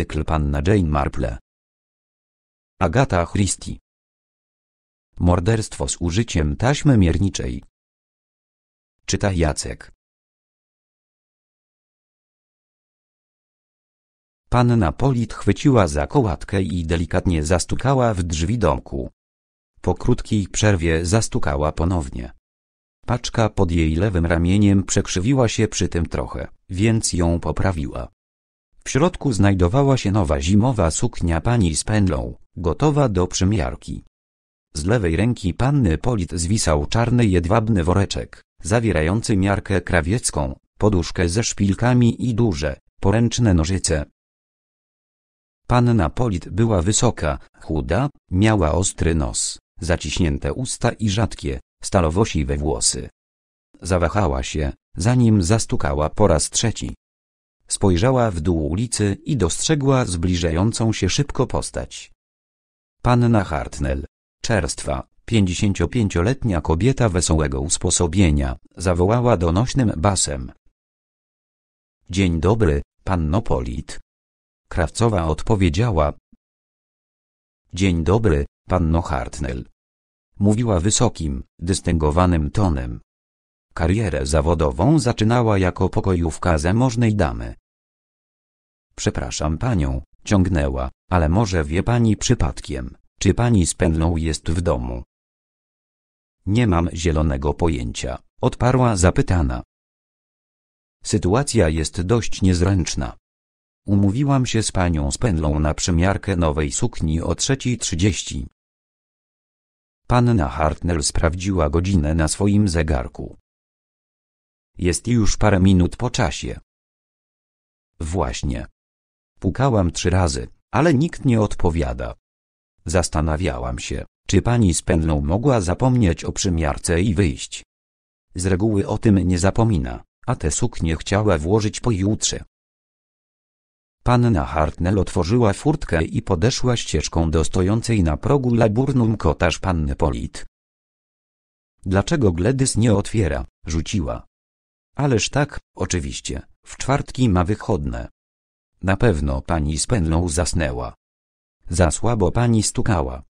Cykl Panna Jane Marple Agata Christie Morderstwo z użyciem taśmy mierniczej Czyta Jacek Panna Polit chwyciła za kołatkę i delikatnie zastukała w drzwi domku. Po krótkiej przerwie zastukała ponownie. Paczka pod jej lewym ramieniem przekrzywiła się przy tym trochę, więc ją poprawiła. W środku znajdowała się nowa zimowa suknia pani z pędlą, gotowa do przymiarki. Z lewej ręki panny Polit zwisał czarny jedwabny woreczek, zawierający miarkę krawiecką, poduszkę ze szpilkami i duże, poręczne nożyce. Panna Polit była wysoka, chuda, miała ostry nos, zaciśnięte usta i rzadkie, stalowosiwe włosy. Zawahała się, zanim zastukała po raz trzeci. Spojrzała w dół ulicy i dostrzegła zbliżającą się szybko postać. Panna Hartnell, czerstwa, pięćdziesięciopięcioletnia kobieta wesołego usposobienia, zawołała donośnym basem. Dzień dobry, panno Polit. Krawcowa odpowiedziała. Dzień dobry, panno Hartnell. Mówiła wysokim, dystyngowanym tonem. Karierę zawodową zaczynała jako pokojówka zamożnej damy. Przepraszam panią, ciągnęła, ale może wie pani przypadkiem, czy pani z pędlą jest w domu? Nie mam zielonego pojęcia, odparła zapytana. Sytuacja jest dość niezręczna. Umówiłam się z panią z na przymiarkę nowej sukni o 3.30. Panna Hartnell sprawdziła godzinę na swoim zegarku. Jest już parę minut po czasie. Właśnie. Pukałam trzy razy, ale nikt nie odpowiada. Zastanawiałam się, czy pani z pętlą mogła zapomnieć o przymiarce i wyjść. Z reguły o tym nie zapomina, a tę suknię chciała włożyć pojutrze. Panna Hartnell otworzyła furtkę i podeszła ścieżką do stojącej na progu laburnum kotarz panny Polit. Dlaczego Gledys nie otwiera? rzuciła. Ależ tak, oczywiście, w czwartki ma wychodne. Na pewno pani Spędną zasnęła. Za słabo pani stukała.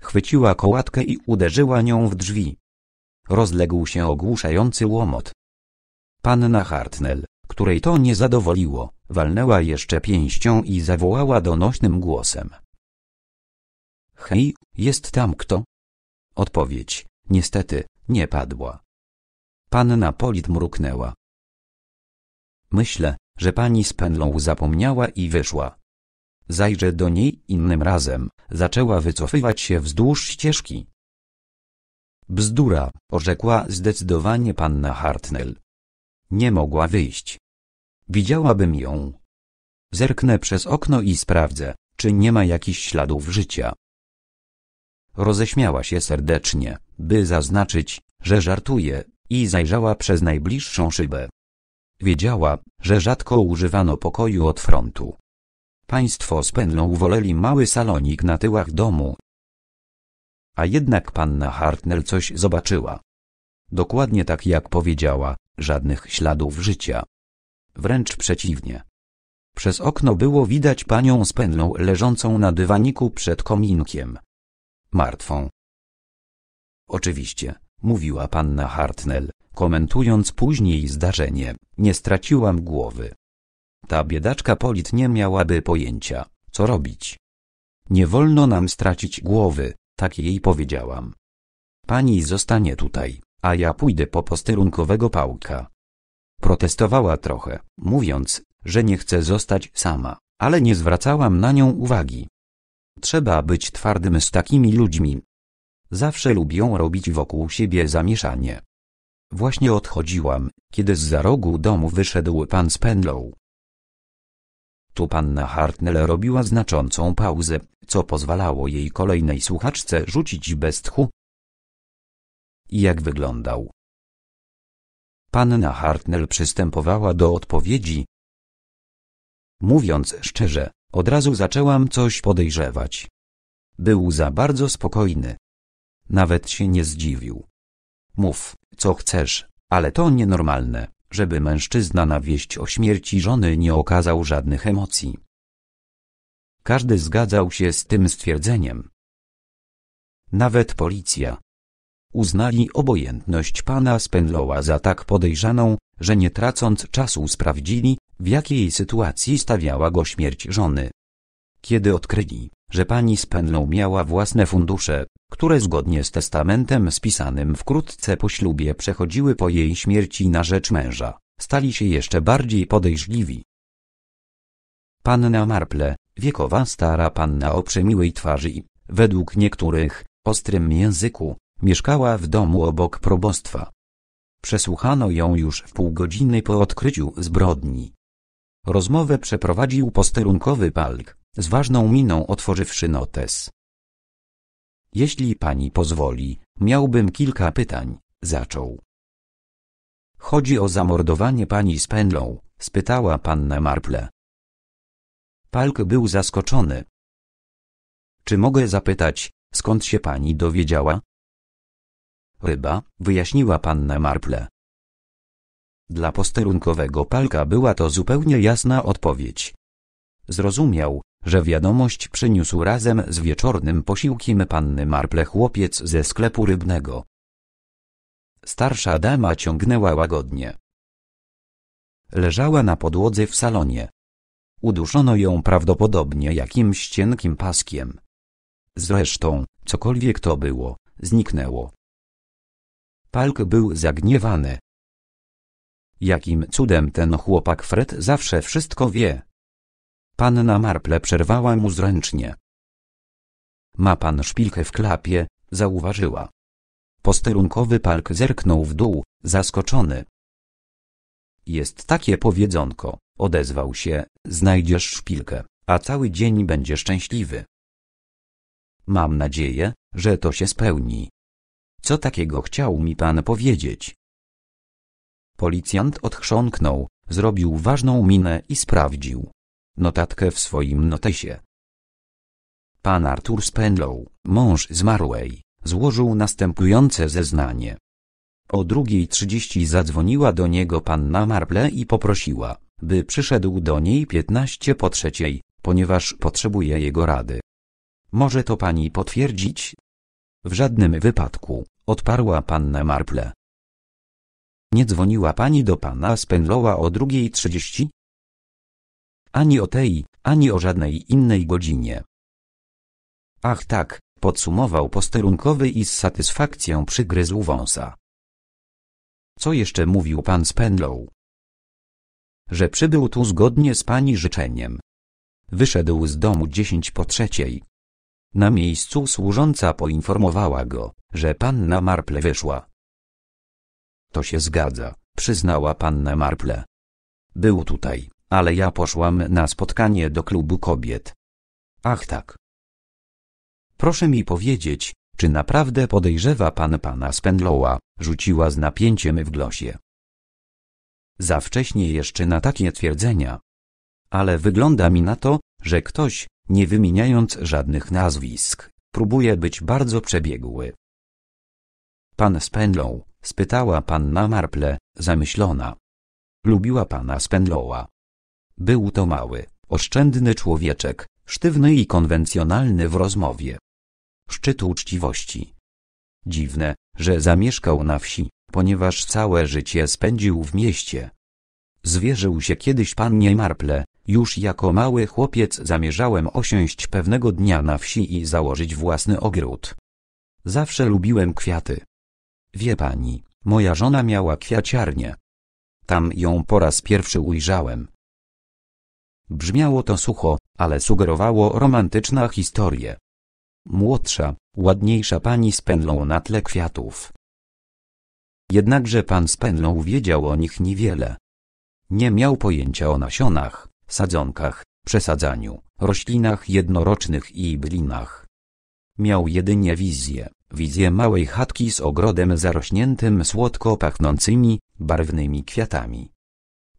Chwyciła kołatkę i uderzyła nią w drzwi. Rozległ się ogłuszający łomot. Panna Hartnell, której to nie zadowoliło, walnęła jeszcze pięścią i zawołała donośnym głosem. Hej, jest tam kto? Odpowiedź, niestety, nie padła. Panna Polit mruknęła. Myślę, że pani z pędlą zapomniała i wyszła. Zajrzę do niej innym razem, zaczęła wycofywać się wzdłuż ścieżki. Bzdura, orzekła zdecydowanie panna Hartnell. Nie mogła wyjść. Widziałabym ją. Zerknę przez okno i sprawdzę, czy nie ma jakichś śladów życia. Roześmiała się serdecznie, by zaznaczyć, że żartuje, i zajrzała przez najbliższą szybę. Wiedziała, że rzadko używano pokoju od frontu. Państwo z Penlą woleli mały salonik na tyłach domu. A jednak panna Hartnell coś zobaczyła. Dokładnie tak jak powiedziała, żadnych śladów życia. Wręcz przeciwnie. Przez okno było widać panią z leżącą na dywaniku przed kominkiem. Martwą. Oczywiście, mówiła panna Hartnell, komentując później zdarzenie, nie straciłam głowy. Ta biedaczka Polit nie miałaby pojęcia, co robić. Nie wolno nam stracić głowy, tak jej powiedziałam. Pani zostanie tutaj, a ja pójdę po posterunkowego pałka. Protestowała trochę, mówiąc, że nie chce zostać sama, ale nie zwracałam na nią uwagi. Trzeba być twardym z takimi ludźmi, Zawsze lubią robić wokół siebie zamieszanie. Właśnie odchodziłam, kiedy z za rogu domu wyszedł pan Spenlow. Tu panna Hartnell robiła znaczącą pauzę, co pozwalało jej kolejnej słuchaczce rzucić bez tchu. I jak wyglądał? Panna Hartnell przystępowała do odpowiedzi. Mówiąc szczerze, od razu zaczęłam coś podejrzewać. Był za bardzo spokojny. Nawet się nie zdziwił. Mów, co chcesz, ale to nienormalne, żeby mężczyzna na wieść o śmierci żony nie okazał żadnych emocji. Każdy zgadzał się z tym stwierdzeniem. Nawet policja. Uznali obojętność pana Spenlowa za tak podejrzaną, że nie tracąc czasu sprawdzili, w jakiej sytuacji stawiała go śmierć żony. Kiedy odkryli, że pani Spenlow miała własne fundusze, które zgodnie z testamentem spisanym wkrótce po ślubie przechodziły po jej śmierci na rzecz męża, stali się jeszcze bardziej podejrzliwi. Panna Marple, wiekowa stara panna o przemiłej twarzy i, według niektórych, ostrym języku, mieszkała w domu obok probostwa. Przesłuchano ją już w pół godziny po odkryciu zbrodni. Rozmowę przeprowadził posterunkowy palk, z ważną miną otworzywszy notes. Jeśli pani pozwoli, miałbym kilka pytań, zaczął. Chodzi o zamordowanie pani Spenlow, spytała panna Marple. Palk był zaskoczony. Czy mogę zapytać, skąd się pani dowiedziała? Ryba, wyjaśniła panna Marple. Dla posterunkowego palka była to zupełnie jasna odpowiedź. Zrozumiał, że wiadomość przyniósł razem z wieczornym posiłkiem panny Marple chłopiec ze sklepu rybnego. Starsza dama ciągnęła łagodnie. Leżała na podłodze w salonie. Uduszono ją prawdopodobnie jakimś cienkim paskiem. Zresztą, cokolwiek to było, zniknęło. Palk był zagniewany. Jakim cudem ten chłopak Fred zawsze wszystko wie? Panna Marple przerwała mu zręcznie. Ma pan szpilkę w klapie, zauważyła. Posterunkowy park zerknął w dół, zaskoczony. Jest takie powiedzonko, odezwał się, znajdziesz szpilkę, a cały dzień będzie szczęśliwy. Mam nadzieję, że to się spełni. Co takiego chciał mi pan powiedzieć? Policjant odchrząknął, zrobił ważną minę i sprawdził notatkę w swoim notesie. Pan Arthur Spenlow, mąż zmarłej, złożył następujące zeznanie. O 2.30 zadzwoniła do niego panna Marple i poprosiła, by przyszedł do niej 15 po trzeciej, ponieważ potrzebuje jego rady. Może to pani potwierdzić? W żadnym wypadku, odparła panna Marple. Nie dzwoniła pani do pana Spenlowa o 2.30? ani o tej, ani o żadnej innej godzinie. Ach tak, podsumował posterunkowy i z satysfakcją przygryzł wąsa. Co jeszcze mówił pan Spenlow? Że przybył tu zgodnie z pani życzeniem. Wyszedł z domu dziesięć po trzeciej. Na miejscu służąca poinformowała go, że panna Marple wyszła. To się zgadza, przyznała panna Marple. Był tutaj ale ja poszłam na spotkanie do klubu kobiet. Ach tak. Proszę mi powiedzieć, czy naprawdę podejrzewa pan pana Spendlowa, rzuciła z napięciem w glosie. Za wcześnie jeszcze na takie twierdzenia. Ale wygląda mi na to, że ktoś, nie wymieniając żadnych nazwisk, próbuje być bardzo przebiegły. Pan Spendlow, spytała panna Marple, zamyślona. Lubiła pana Spendlowa. Był to mały, oszczędny człowieczek, sztywny i konwencjonalny w rozmowie. Szczyt uczciwości. Dziwne, że zamieszkał na wsi, ponieważ całe życie spędził w mieście. Zwierzył się kiedyś pannie Marple, już jako mały chłopiec zamierzałem osiąść pewnego dnia na wsi i założyć własny ogród. Zawsze lubiłem kwiaty. Wie pani, moja żona miała kwiaciarnię. Tam ją po raz pierwszy ujrzałem. Brzmiało to sucho, ale sugerowało romantyczna historię. Młodsza, ładniejsza pani Spenlow na tle kwiatów. Jednakże pan Spenlow wiedział o nich niewiele. Nie miał pojęcia o nasionach, sadzonkach, przesadzaniu, roślinach jednorocznych i blinach. Miał jedynie wizję, wizję małej chatki z ogrodem zarośniętym słodko pachnącymi, barwnymi kwiatami.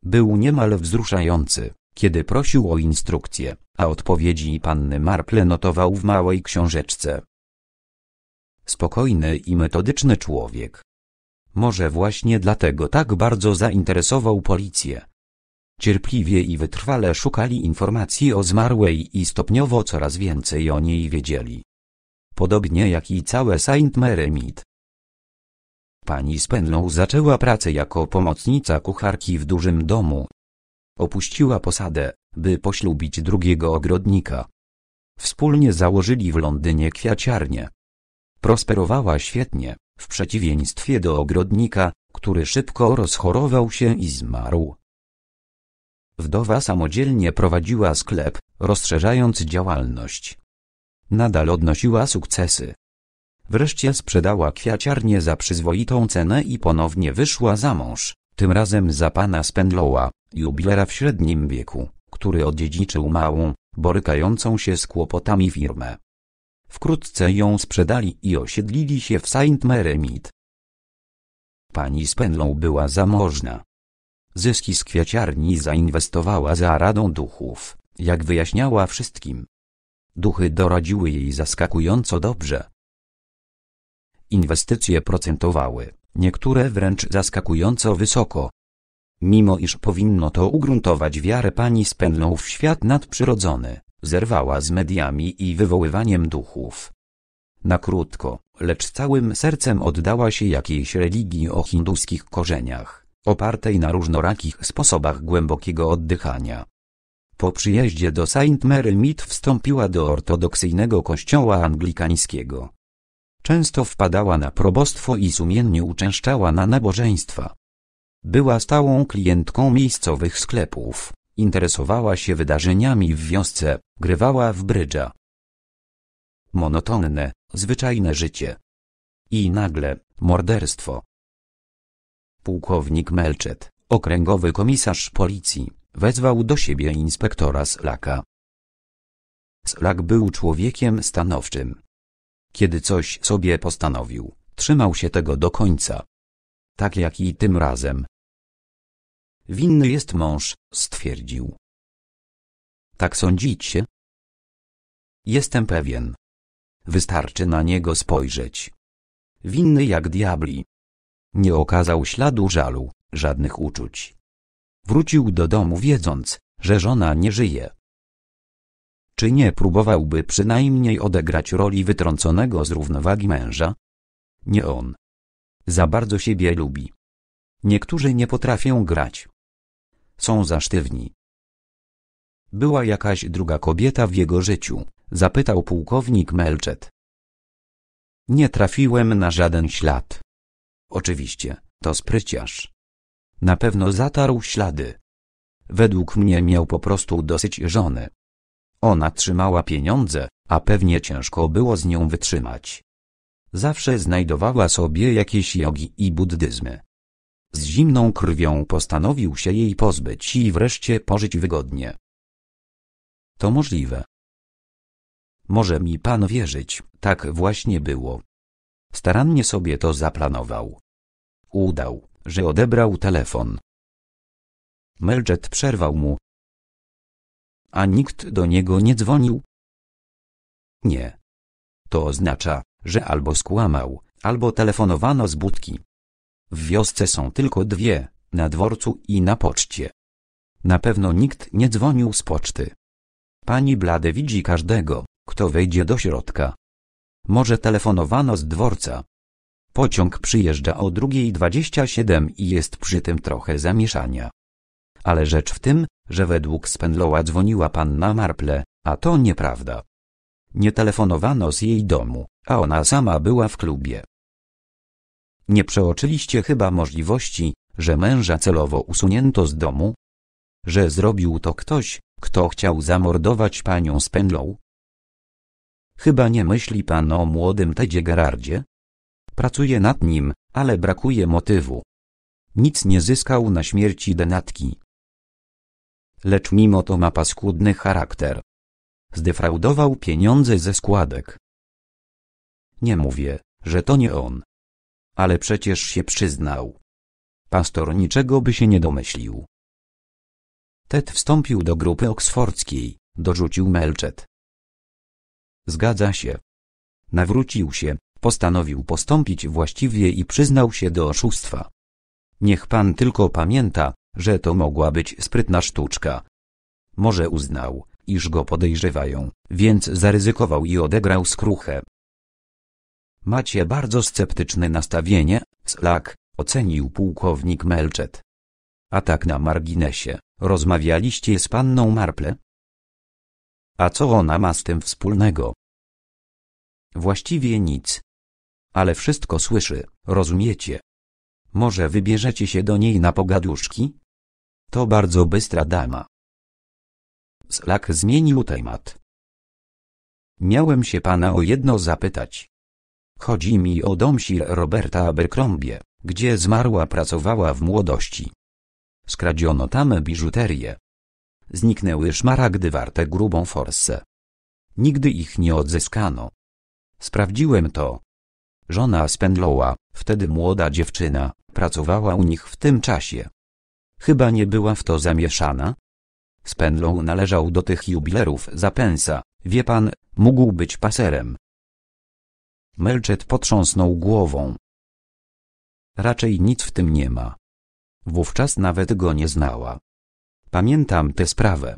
Był niemal wzruszający kiedy prosił o instrukcję, a odpowiedzi panny Marple notował w małej książeczce. Spokojny i metodyczny człowiek. Może właśnie dlatego tak bardzo zainteresował policję. Cierpliwie i wytrwale szukali informacji o zmarłej i stopniowo coraz więcej o niej wiedzieli. Podobnie jak i całe Saint Mary Mead. Pani Spenlow zaczęła pracę jako pomocnica kucharki w dużym domu, Opuściła posadę, by poślubić drugiego ogrodnika. Wspólnie założyli w Londynie kwiaciarnię. Prosperowała świetnie, w przeciwieństwie do ogrodnika, który szybko rozchorował się i zmarł. Wdowa samodzielnie prowadziła sklep, rozszerzając działalność. Nadal odnosiła sukcesy. Wreszcie sprzedała kwiaciarnię za przyzwoitą cenę i ponownie wyszła za mąż, tym razem za pana Spendlowa. Jubilera w średnim wieku, który odziedziczył małą, borykającą się z kłopotami firmę. Wkrótce ją sprzedali i osiedlili się w Saint Mary Pani Spenlow była zamożna. Zyski z kwiaciarni zainwestowała za radą duchów, jak wyjaśniała wszystkim. Duchy doradziły jej zaskakująco dobrze. Inwestycje procentowały, niektóre wręcz zaskakująco wysoko. Mimo iż powinno to ugruntować wiarę pani spędną w świat nadprzyrodzony, zerwała z mediami i wywoływaniem duchów. Na krótko, lecz całym sercem oddała się jakiejś religii o hinduskich korzeniach, opartej na różnorakich sposobach głębokiego oddychania. Po przyjeździe do Saint Mary Mead wstąpiła do ortodoksyjnego kościoła anglikańskiego. Często wpadała na probostwo i sumiennie uczęszczała na nabożeństwa. Była stałą klientką miejscowych sklepów, interesowała się wydarzeniami w wiosce, grywała w brydża. Monotonne, zwyczajne życie. I nagle, morderstwo. Pułkownik Melczet, okręgowy komisarz policji, wezwał do siebie inspektora Slaka. Slak był człowiekiem stanowczym. Kiedy coś sobie postanowił, trzymał się tego do końca. Tak jak i tym razem, Winny jest mąż, stwierdził. Tak sądzicie? Jestem pewien. Wystarczy na niego spojrzeć. Winny jak diabli. Nie okazał śladu żalu, żadnych uczuć. Wrócił do domu wiedząc, że żona nie żyje. Czy nie próbowałby przynajmniej odegrać roli wytrąconego z równowagi męża? Nie on. Za bardzo siebie lubi. Niektórzy nie potrafią grać. Są za sztywni. Była jakaś druga kobieta w jego życiu, zapytał pułkownik Melczet. Nie trafiłem na żaden ślad. Oczywiście, to spryciarz. Na pewno zatarł ślady. Według mnie miał po prostu dosyć żony. Ona trzymała pieniądze, a pewnie ciężko było z nią wytrzymać. Zawsze znajdowała sobie jakieś jogi i buddyzmy. Z zimną krwią postanowił się jej pozbyć i wreszcie pożyć wygodnie. To możliwe. Może mi pan wierzyć, tak właśnie było. Starannie sobie to zaplanował. Udał, że odebrał telefon. Meldżet przerwał mu. A nikt do niego nie dzwonił? Nie. To oznacza, że albo skłamał, albo telefonowano z budki. W wiosce są tylko dwie, na dworcu i na poczcie. Na pewno nikt nie dzwonił z poczty. Pani Blade widzi każdego, kto wejdzie do środka. Może telefonowano z dworca. Pociąg przyjeżdża o 2.27 i jest przy tym trochę zamieszania. Ale rzecz w tym, że według Spendloa dzwoniła panna Marple, a to nieprawda. Nie telefonowano z jej domu, a ona sama była w klubie. Nie przeoczyliście chyba możliwości, że męża celowo usunięto z domu? Że zrobił to ktoś, kto chciał zamordować panią Spendlow? Chyba nie myśli pan o młodym Tedzie Gerardzie? Pracuje nad nim, ale brakuje motywu. Nic nie zyskał na śmierci denatki. Lecz mimo to ma paskudny charakter. Zdefraudował pieniądze ze składek. Nie mówię, że to nie on. Ale przecież się przyznał. Pastor niczego by się nie domyślił. Ted wstąpił do grupy oksfordzkiej, dorzucił Melchett. Zgadza się. Nawrócił się, postanowił postąpić właściwie i przyznał się do oszustwa. Niech pan tylko pamięta, że to mogła być sprytna sztuczka. Może uznał, iż go podejrzewają, więc zaryzykował i odegrał skruchę. Macie bardzo sceptyczne nastawienie, Slak, ocenił pułkownik Melczet. A tak na marginesie, rozmawialiście z panną Marple? A co ona ma z tym wspólnego? Właściwie nic. Ale wszystko słyszy, rozumiecie? Może wybierzecie się do niej na pogaduszki? To bardzo bystra dama. Slak zmienił temat. Miałem się pana o jedno zapytać. Chodzi mi o dom sir Roberta Abercrombie, gdzie zmarła pracowała w młodości. Skradziono tam biżuterię. Zniknęły szmaragdy warte grubą forsę. Nigdy ich nie odzyskano. Sprawdziłem to. Żona Spendlowa, wtedy młoda dziewczyna, pracowała u nich w tym czasie. Chyba nie była w to zamieszana? Spenlow należał do tych jubilerów za pensa, wie pan, mógł być paserem. Melczet potrząsnął głową. Raczej nic w tym nie ma. Wówczas nawet go nie znała. Pamiętam tę sprawę.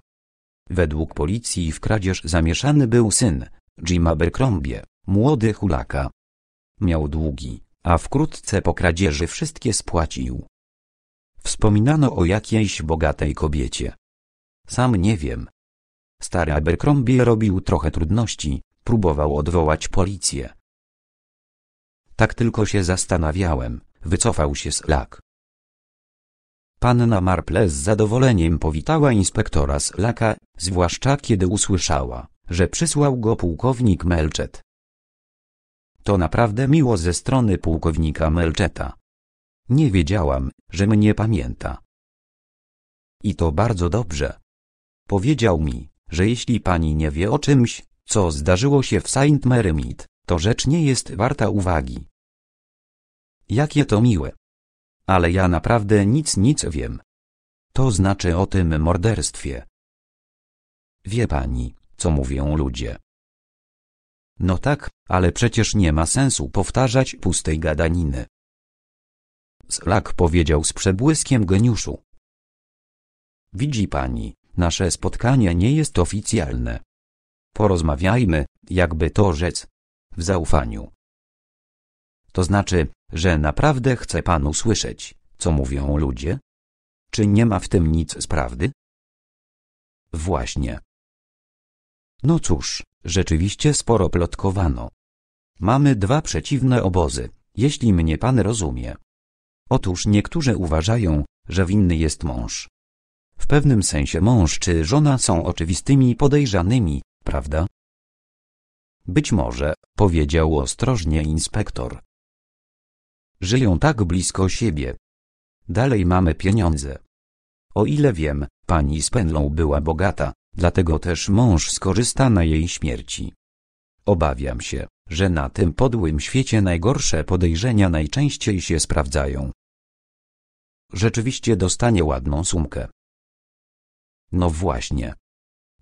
Według policji w kradzież zamieszany był syn, Jim Abercrombie, młody hulaka. Miał długi, a wkrótce po kradzieży wszystkie spłacił. Wspominano o jakiejś bogatej kobiecie. Sam nie wiem. Stary Abercrombie robił trochę trudności, próbował odwołać policję, tak tylko się zastanawiałem, wycofał się Slak. Panna Marple z zadowoleniem powitała inspektora Slaka, zwłaszcza kiedy usłyszała, że przysłał go pułkownik Melczet. To naprawdę miło ze strony pułkownika Melczeta. Nie wiedziałam, że mnie pamięta. I to bardzo dobrze. Powiedział mi, że jeśli pani nie wie o czymś, co zdarzyło się w Saint Mary Mead, to rzecz nie jest warta uwagi, Jakie to miłe. Ale ja naprawdę nic nic wiem. To znaczy o tym morderstwie. Wie pani, co mówią ludzie. No tak, ale przecież nie ma sensu powtarzać pustej gadaniny. Slak powiedział z przebłyskiem geniuszu. Widzi pani, nasze spotkanie nie jest oficjalne. Porozmawiajmy, jakby to rzec. W zaufaniu. To znaczy, że naprawdę chce pan usłyszeć, co mówią ludzie? Czy nie ma w tym nic z prawdy? Właśnie. No cóż, rzeczywiście sporo plotkowano. Mamy dwa przeciwne obozy, jeśli mnie pan rozumie. Otóż niektórzy uważają, że winny jest mąż. W pewnym sensie mąż czy żona są oczywistymi podejrzanymi, prawda? Być może, powiedział ostrożnie inspektor. Żyją tak blisko siebie. Dalej mamy pieniądze. O ile wiem, pani Spenlow była bogata, dlatego też mąż skorzysta na jej śmierci. Obawiam się, że na tym podłym świecie najgorsze podejrzenia najczęściej się sprawdzają. Rzeczywiście dostanie ładną sumkę. No właśnie.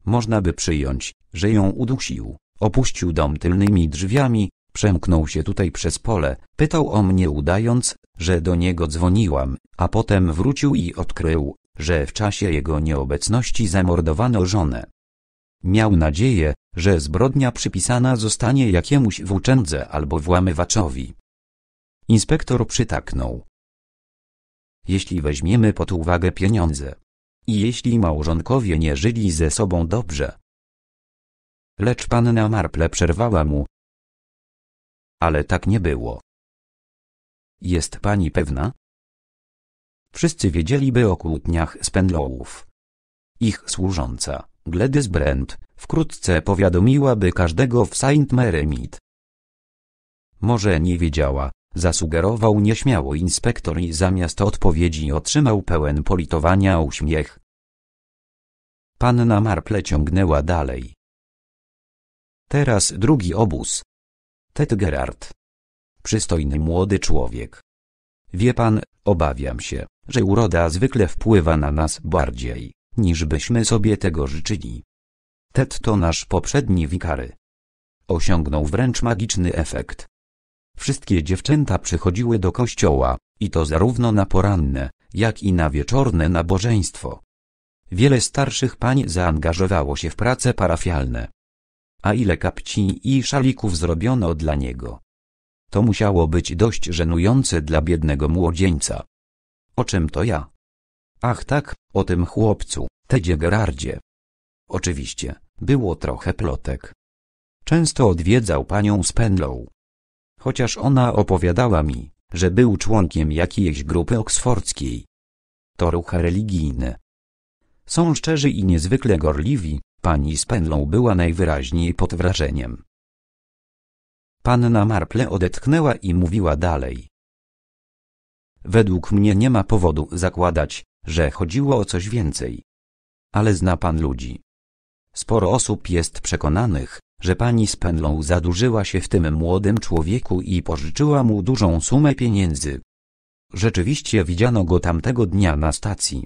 Można by przyjąć, że ją udusił, opuścił dom tylnymi drzwiami, przemknął się tutaj przez pole, pytał o mnie udając, że do niego dzwoniłam, a potem wrócił i odkrył, że w czasie jego nieobecności zamordowano żonę. Miał nadzieję, że zbrodnia przypisana zostanie jakiemuś włóczędze albo włamywaczowi. Inspektor przytaknął. Jeśli weźmiemy pod uwagę pieniądze i jeśli małżonkowie nie żyli ze sobą dobrze. Lecz panna Marple przerwała mu, ale tak nie było. Jest pani pewna? Wszyscy wiedzieliby o kłótniach Spenlowów. Ich służąca, Gladys Brent, wkrótce powiadomiłaby każdego w Saint Mary Mead. Może nie wiedziała, zasugerował nieśmiało inspektor i zamiast odpowiedzi otrzymał pełen politowania uśmiech. Panna Marple ciągnęła dalej. Teraz drugi obóz, Ted Gerard. Przystojny młody człowiek. Wie pan, obawiam się, że uroda zwykle wpływa na nas bardziej, niż byśmy sobie tego życzyli. Ted to nasz poprzedni wikary. Osiągnął wręcz magiczny efekt. Wszystkie dziewczęta przychodziły do kościoła, i to zarówno na poranne, jak i na wieczorne nabożeństwo. Wiele starszych pań zaangażowało się w prace parafialne a ile kapci i szalików zrobiono dla niego. To musiało być dość żenujące dla biednego młodzieńca. O czym to ja? Ach tak, o tym chłopcu, Tedzie Gerardzie. Oczywiście, było trochę plotek. Często odwiedzał panią Spenlow. Chociaż ona opowiadała mi, że był członkiem jakiejś grupy oksfordzkiej. To ruch religijny. Są szczerzy i niezwykle gorliwi, Pani Spenlow była najwyraźniej pod wrażeniem. Panna Marple odetchnęła i mówiła dalej. Według mnie nie ma powodu zakładać, że chodziło o coś więcej. Ale zna pan ludzi. Sporo osób jest przekonanych, że pani Spenlow zadłużyła się w tym młodym człowieku i pożyczyła mu dużą sumę pieniędzy. Rzeczywiście widziano go tamtego dnia na stacji.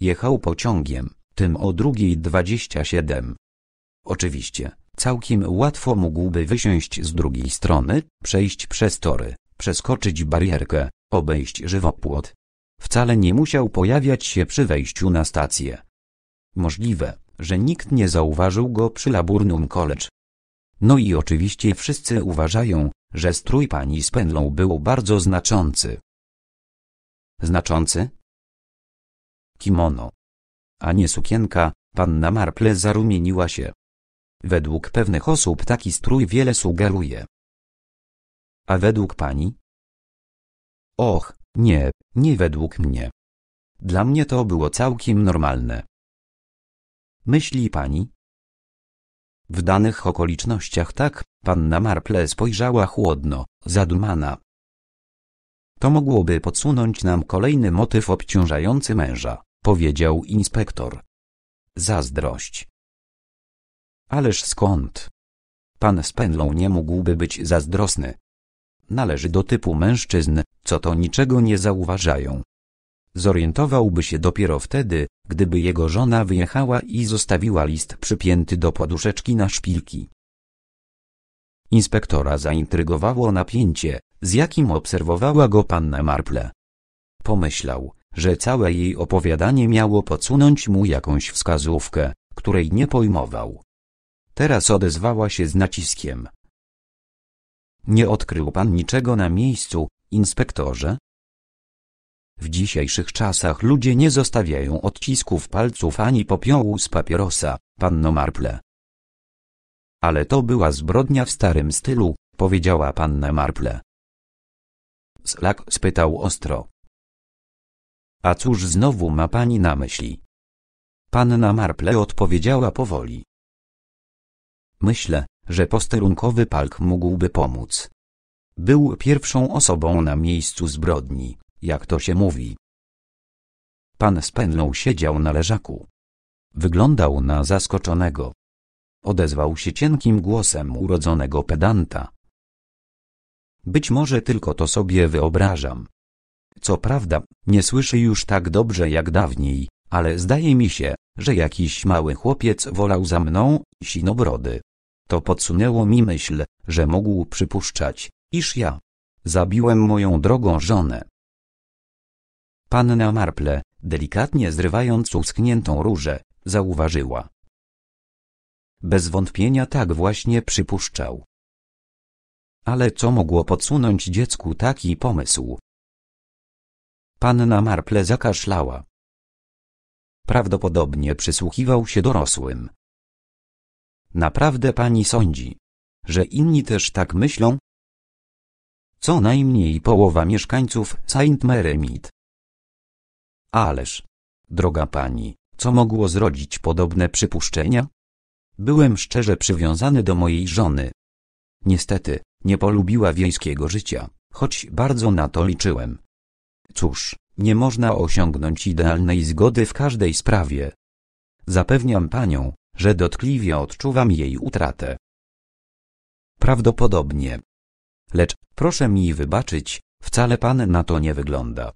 Jechał pociągiem tym o drugiej siedem. Oczywiście, całkiem łatwo mógłby wysiąść z drugiej strony, przejść przez tory, przeskoczyć barierkę, obejść żywopłot. Wcale nie musiał pojawiać się przy wejściu na stację. Możliwe, że nikt nie zauważył go przy Laburnum College. No i oczywiście wszyscy uważają, że strój pani z był bardzo znaczący. Znaczący? Kimono, a nie sukienka, panna Marple zarumieniła się. Według pewnych osób taki strój wiele sugeruje. A według pani? Och, nie, nie według mnie. Dla mnie to było całkiem normalne. Myśli pani? W danych okolicznościach tak, panna Marple spojrzała chłodno, zadumana. To mogłoby podsunąć nam kolejny motyw obciążający męża powiedział inspektor. Zazdrość. Ależ skąd? Pan Spenlow nie mógłby być zazdrosny. Należy do typu mężczyzn, co to niczego nie zauważają. Zorientowałby się dopiero wtedy, gdyby jego żona wyjechała i zostawiła list przypięty do poduszeczki na szpilki. Inspektora zaintrygowało napięcie, z jakim obserwowała go panna Marple. Pomyślał, że całe jej opowiadanie miało podsunąć mu jakąś wskazówkę, której nie pojmował. Teraz odezwała się z naciskiem. Nie odkrył pan niczego na miejscu, inspektorze? W dzisiejszych czasach ludzie nie zostawiają odcisków palców ani popiołu z papierosa, panno Marple. Ale to była zbrodnia w starym stylu, powiedziała panna Marple. Slak spytał ostro. A cóż znowu ma pani na myśli? Panna Marple odpowiedziała powoli. Myślę, że posterunkowy Palk mógłby pomóc. Był pierwszą osobą na miejscu zbrodni, jak to się mówi. Pan Spenlow siedział na leżaku. Wyglądał na zaskoczonego. Odezwał się cienkim głosem urodzonego pedanta. Być może tylko to sobie wyobrażam, co prawda, nie słyszy już tak dobrze jak dawniej, ale zdaje mi się, że jakiś mały chłopiec wolał za mną, sinobrody. To podsunęło mi myśl, że mógł przypuszczać, iż ja zabiłem moją drogą żonę. Panna Marple, delikatnie zrywając uschniętą różę, zauważyła. Bez wątpienia tak właśnie przypuszczał. Ale co mogło podsunąć dziecku taki pomysł, Panna Marple zakaszlała. Prawdopodobnie przysłuchiwał się dorosłym. Naprawdę pani sądzi, że inni też tak myślą? Co najmniej połowa mieszkańców Saint Meremit. Ależ, droga pani, co mogło zrodzić podobne przypuszczenia? Byłem szczerze przywiązany do mojej żony. Niestety, nie polubiła wiejskiego życia, choć bardzo na to liczyłem. Cóż, nie można osiągnąć idealnej zgody w każdej sprawie. Zapewniam panią, że dotkliwie odczuwam jej utratę. Prawdopodobnie. Lecz, proszę mi wybaczyć, wcale pan na to nie wygląda.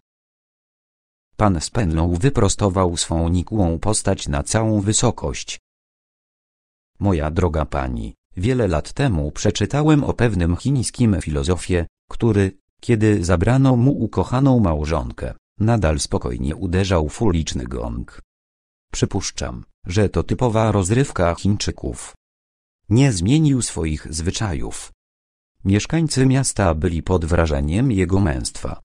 Pan Spenlow wyprostował swą nikłą postać na całą wysokość. Moja droga pani, wiele lat temu przeczytałem o pewnym chińskim filozofie, który, kiedy zabrano mu ukochaną małżonkę, nadal spokojnie uderzał w uliczny gong. Przypuszczam, że to typowa rozrywka Chińczyków. Nie zmienił swoich zwyczajów. Mieszkańcy miasta byli pod wrażeniem jego męstwa.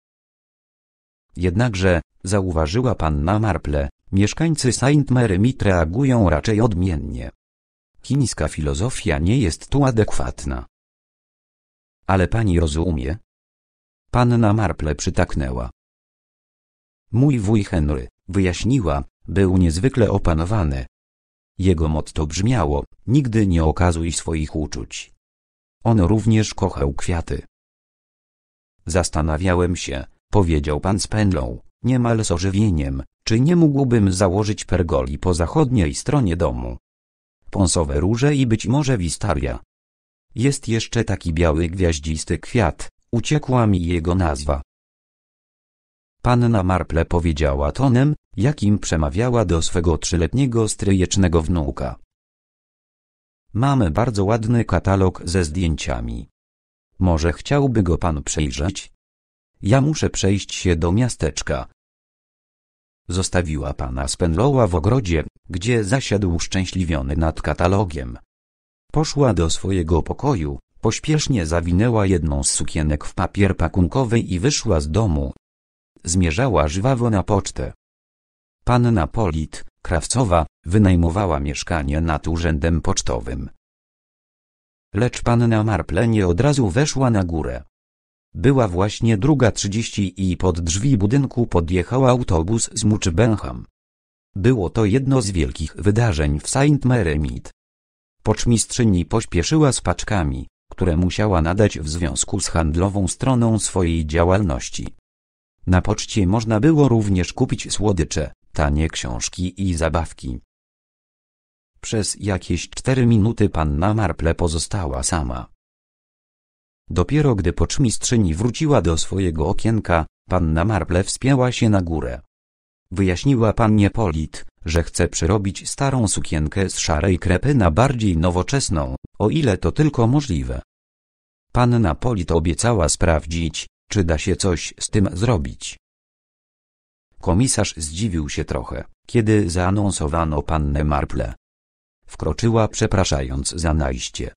Jednakże, zauważyła panna Marple, mieszkańcy Saint Mary reagują raczej odmiennie. Chińska filozofia nie jest tu adekwatna. Ale pani rozumie, Panna Marple przytaknęła. Mój wuj Henry, wyjaśniła, był niezwykle opanowany. Jego motto brzmiało, nigdy nie okazuj swoich uczuć. On również kochał kwiaty. Zastanawiałem się, powiedział pan Spenlow, niemal z ożywieniem, czy nie mógłbym założyć pergoli po zachodniej stronie domu. Pąsowe róże i być może wistaria. Jest jeszcze taki biały gwiaździsty kwiat, Uciekła mi jego nazwa. Panna Marple powiedziała tonem, jakim przemawiała do swego trzyletniego stryjecznego wnuka. Mamy bardzo ładny katalog ze zdjęciami. Może chciałby go pan przejrzeć? Ja muszę przejść się do miasteczka. Zostawiła pana Spenlowa w ogrodzie, gdzie zasiadł szczęśliwiony nad katalogiem. Poszła do swojego pokoju, Pośpiesznie zawinęła jedną z sukienek w papier pakunkowy i wyszła z domu. Zmierzała żwawo na pocztę. Panna Polit, Krawcowa, wynajmowała mieszkanie nad urzędem pocztowym. Lecz panna Marple nie od razu weszła na górę. Była właśnie druga trzydzieści i pod drzwi budynku podjechał autobus z Muczybenham. Było to jedno z wielkich wydarzeń w Saint Mary Poczmistrzyni pośpieszyła z paczkami które musiała nadać w związku z handlową stroną swojej działalności. Na poczcie można było również kupić słodycze, tanie książki i zabawki. Przez jakieś cztery minuty panna Marple pozostała sama. Dopiero gdy poczmistrzyni wróciła do swojego okienka, panna Marple wspięła się na górę. Wyjaśniła pannie Polit, że chce przerobić starą sukienkę z szarej krepy na bardziej nowoczesną, o ile to tylko możliwe. Panna Polit obiecała sprawdzić, czy da się coś z tym zrobić. Komisarz zdziwił się trochę, kiedy zaanonsowano pannę Marple. Wkroczyła przepraszając za najście.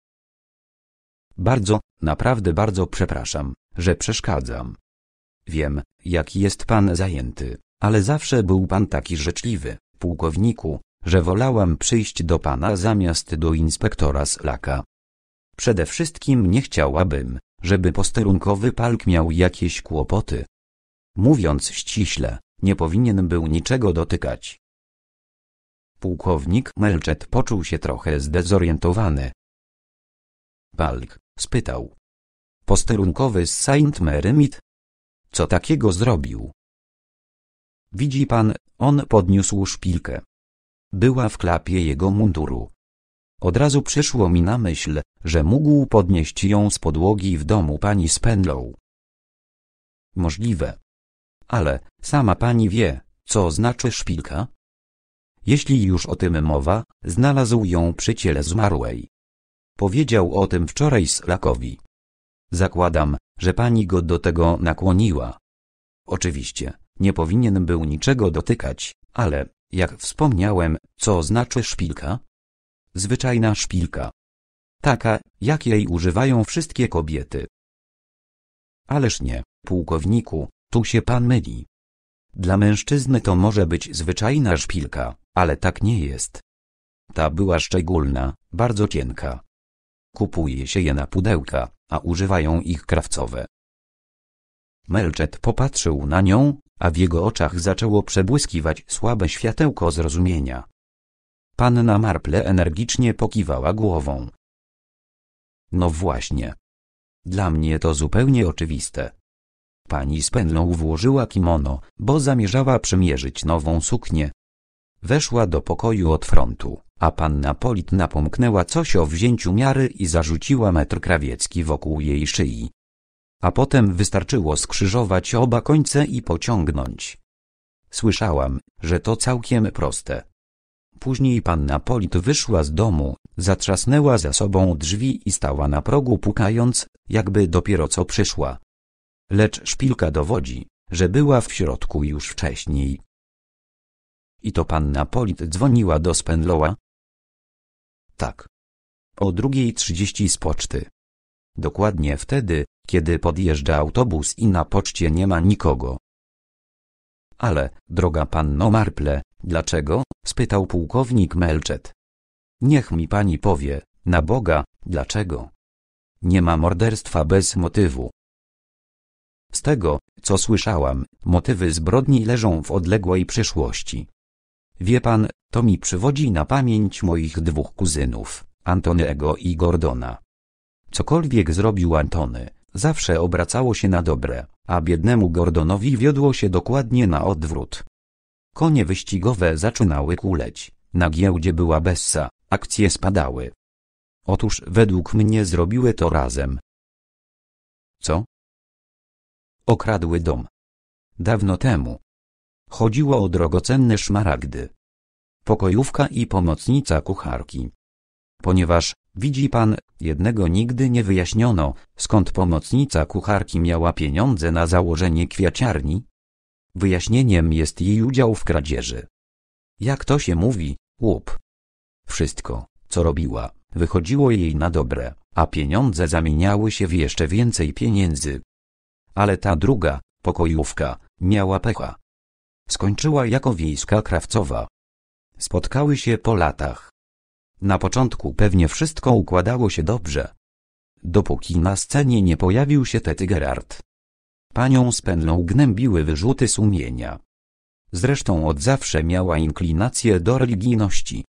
Bardzo, naprawdę bardzo przepraszam, że przeszkadzam. Wiem, jaki jest pan zajęty, ale zawsze był pan taki życzliwy pułkowniku, że wolałam przyjść do pana zamiast do inspektora Slaka. Przede wszystkim nie chciałabym, żeby posterunkowy palk miał jakieś kłopoty. Mówiąc ściśle, nie powinien był niczego dotykać. Pułkownik Melczet poczuł się trochę zdezorientowany. Palk, spytał. Posterunkowy z Saint Mary Mead? Co takiego zrobił? Widzi pan, on podniósł szpilkę. Była w klapie jego munduru. Od razu przyszło mi na myśl, że mógł podnieść ją z podłogi w domu pani Spenlow. Możliwe. Ale, sama pani wie, co znaczy szpilka? Jeśli już o tym mowa, znalazł ją przy ciele zmarłej. Powiedział o tym wczoraj Slakowi. Zakładam, że pani go do tego nakłoniła. Oczywiście. Nie powinien był niczego dotykać, ale, jak wspomniałem, co znaczy szpilka? Zwyczajna szpilka. Taka, jakiej używają wszystkie kobiety. Ależ nie, pułkowniku, tu się pan myli. Dla mężczyzny to może być zwyczajna szpilka, ale tak nie jest. Ta była szczególna, bardzo cienka. Kupuje się je na pudełka, a używają ich krawcowe. Melczet popatrzył na nią, a w jego oczach zaczęło przebłyskiwać słabe światełko zrozumienia. Panna Marple energicznie pokiwała głową. No właśnie. Dla mnie to zupełnie oczywiste. Pani Spenlow włożyła kimono, bo zamierzała przymierzyć nową suknię. Weszła do pokoju od frontu, a panna Polit napomknęła coś o wzięciu miary i zarzuciła metr krawiecki wokół jej szyi a potem wystarczyło skrzyżować oba końce i pociągnąć. Słyszałam, że to całkiem proste. Później panna Polit wyszła z domu, zatrzasnęła za sobą drzwi i stała na progu pukając, jakby dopiero co przyszła. Lecz szpilka dowodzi, że była w środku już wcześniej. I to panna Polit dzwoniła do Spendloa? Tak. O drugiej trzydzieści z poczty. Dokładnie wtedy, kiedy podjeżdża autobus i na poczcie nie ma nikogo. Ale, droga panno Marple, dlaczego? spytał pułkownik Melczet. Niech mi pani powie, na Boga, dlaczego? Nie ma morderstwa bez motywu. Z tego, co słyszałam, motywy zbrodni leżą w odległej przyszłości. Wie pan, to mi przywodzi na pamięć moich dwóch kuzynów, Antonyego i Gordona. Cokolwiek zrobił Antony, zawsze obracało się na dobre, a biednemu Gordonowi wiodło się dokładnie na odwrót. Konie wyścigowe zaczynały kuleć, na giełdzie była bessa, akcje spadały. Otóż według mnie zrobiły to razem. Co? Okradły dom. Dawno temu. Chodziło o drogocenne szmaragdy. Pokojówka i pomocnica kucharki. Ponieważ Widzi pan, jednego nigdy nie wyjaśniono, skąd pomocnica kucharki miała pieniądze na założenie kwiaciarni? Wyjaśnieniem jest jej udział w kradzieży. Jak to się mówi, łup. Wszystko, co robiła, wychodziło jej na dobre, a pieniądze zamieniały się w jeszcze więcej pieniędzy. Ale ta druga, pokojówka, miała pecha. Skończyła jako wiejska krawcowa. Spotkały się po latach. Na początku pewnie wszystko układało się dobrze. Dopóki na scenie nie pojawił się Tety Gerard. Panią Spenlow gnębiły wyrzuty sumienia. Zresztą od zawsze miała inklinację do religijności.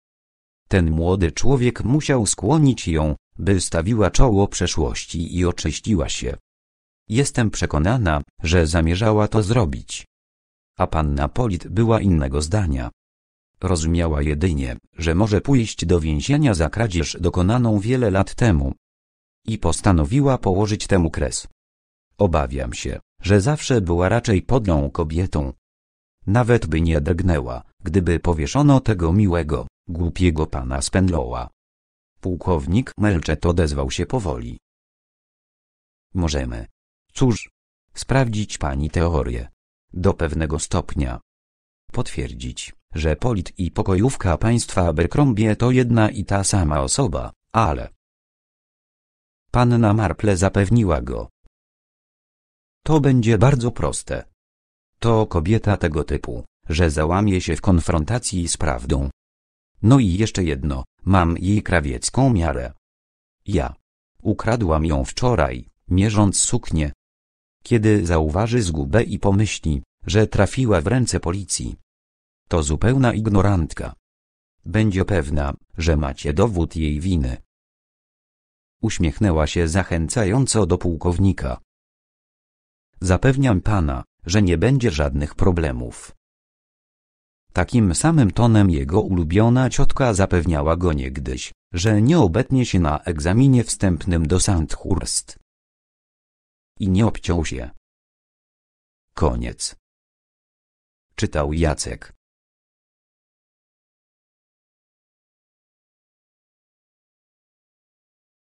Ten młody człowiek musiał skłonić ją, by stawiła czoło przeszłości i oczyściła się. Jestem przekonana, że zamierzała to zrobić. A panna Polit była innego zdania. Rozumiała jedynie, że może pójść do więzienia za kradzież dokonaną wiele lat temu. I postanowiła położyć temu kres. Obawiam się, że zawsze była raczej podną kobietą. Nawet by nie drgnęła, gdyby powieszono tego miłego, głupiego pana Spenloa. Pułkownik Melczet odezwał się powoli. Możemy. Cóż, sprawdzić pani teorię. Do pewnego stopnia. Potwierdzić że polit i pokojówka państwa Abercrombie to jedna i ta sama osoba, ale... Panna Marple zapewniła go. To będzie bardzo proste. To kobieta tego typu, że załamie się w konfrontacji z prawdą. No i jeszcze jedno, mam jej krawiecką miarę. Ja. Ukradłam ją wczoraj, mierząc suknię. Kiedy zauważy zgubę i pomyśli, że trafiła w ręce policji, to zupełna ignorantka. Będzie pewna, że macie dowód jej winy. Uśmiechnęła się zachęcająco do pułkownika. Zapewniam pana, że nie będzie żadnych problemów. Takim samym tonem jego ulubiona ciotka zapewniała go niegdyś, że nie obetnie się na egzaminie wstępnym do Sandhurst. I nie obciął się. Koniec. Czytał Jacek.